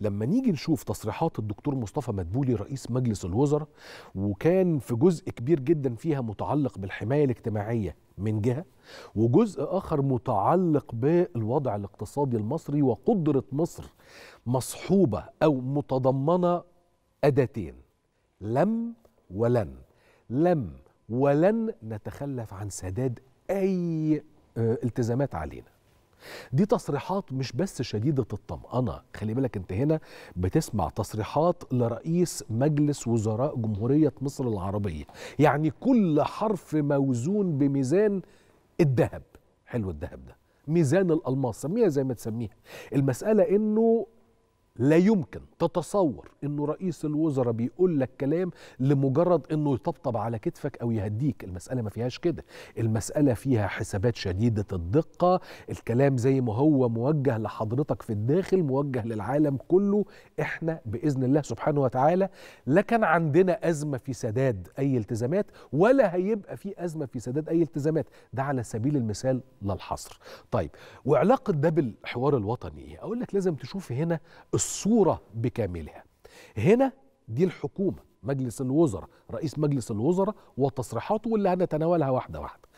لما نيجي نشوف تصريحات الدكتور مصطفى مدبولي رئيس مجلس الوزراء وكان في جزء كبير جدا فيها متعلق بالحمايه الاجتماعيه من جهه وجزء اخر متعلق بالوضع الاقتصادي المصري وقدره مصر مصحوبه او متضمنه اداتين لم ولن لم ولن نتخلف عن سداد اي آه، التزامات علينا دي تصريحات مش بس شديدة الطمأنة خلي بالك انت هنا بتسمع تصريحات لرئيس مجلس وزراء جمهورية مصر العربية يعني كل حرف موزون بميزان الذهب حلو الذهب ده ميزان الألماس سميها زي ما تسميها المسألة انه لا يمكن تتصور انه رئيس الوزراء بيقول لك كلام لمجرد انه يطبطب على كتفك او يهديك المساله ما فيهاش كده المساله فيها حسابات شديده الدقه الكلام زي ما هو موجه لحضرتك في الداخل موجه للعالم كله احنا باذن الله سبحانه وتعالى لا كان عندنا ازمه في سداد اي التزامات ولا هيبقى في ازمه في سداد اي التزامات ده على سبيل المثال للحصر طيب وعلاقه ده بالحوار الوطني إيه؟ اقول لك لازم تشوف هنا الصوره بك بكاملها هنا دي الحكومة مجلس الوزراء رئيس مجلس الوزراء وتصريحاته اللي هنتناولها واحدة واحدة